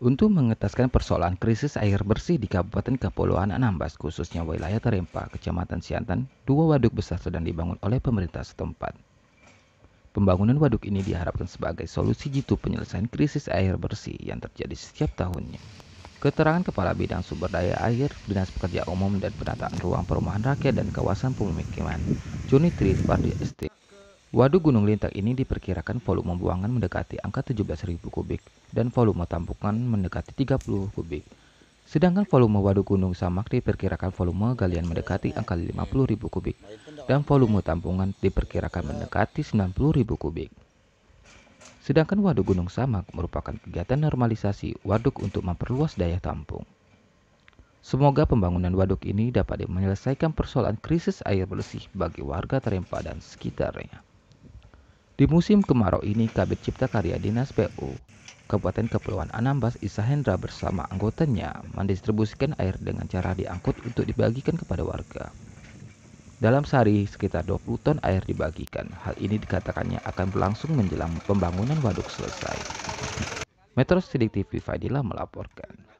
Untuk mengetaskan persoalan krisis air bersih di Kabupaten Kepulauan Anambas, khususnya wilayah Terempa, Kecamatan Siantan, dua waduk besar sedang dibangun oleh pemerintah setempat. Pembangunan waduk ini diharapkan sebagai solusi jitu penyelesaian krisis air bersih yang terjadi setiap tahunnya. Keterangan Kepala Bidang Sumber Daya Air, Dinas Pekerja Umum dan Penataan Ruang Perumahan Rakyat dan Kawasan Pemukiman, Juni Tri Pardi Waduk Gunung Lintang ini diperkirakan volume buangan mendekati angka 17.000 kubik dan volume tampungan mendekati 30 kubik. Sedangkan volume waduk Gunung Samak diperkirakan volume galian mendekati angka 50.000 kubik dan volume tampungan diperkirakan mendekati 90.000 kubik. Sedangkan waduk Gunung Samak merupakan kegiatan normalisasi waduk untuk memperluas daya tampung. Semoga pembangunan waduk ini dapat menyelesaikan persoalan krisis air bersih bagi warga Terempa dan sekitarnya. Di musim kemarau ini, Kabit Cipta Karya Dinas PU Kabupaten Kepulauan Anambas Isa Hendra bersama anggotanya mendistribusikan air dengan cara diangkut untuk dibagikan kepada warga. Dalam sehari, sekitar 20 ton air dibagikan. Hal ini dikatakannya akan berlangsung menjelang pembangunan waduk selesai. Metro Sidik TV Fadila melaporkan.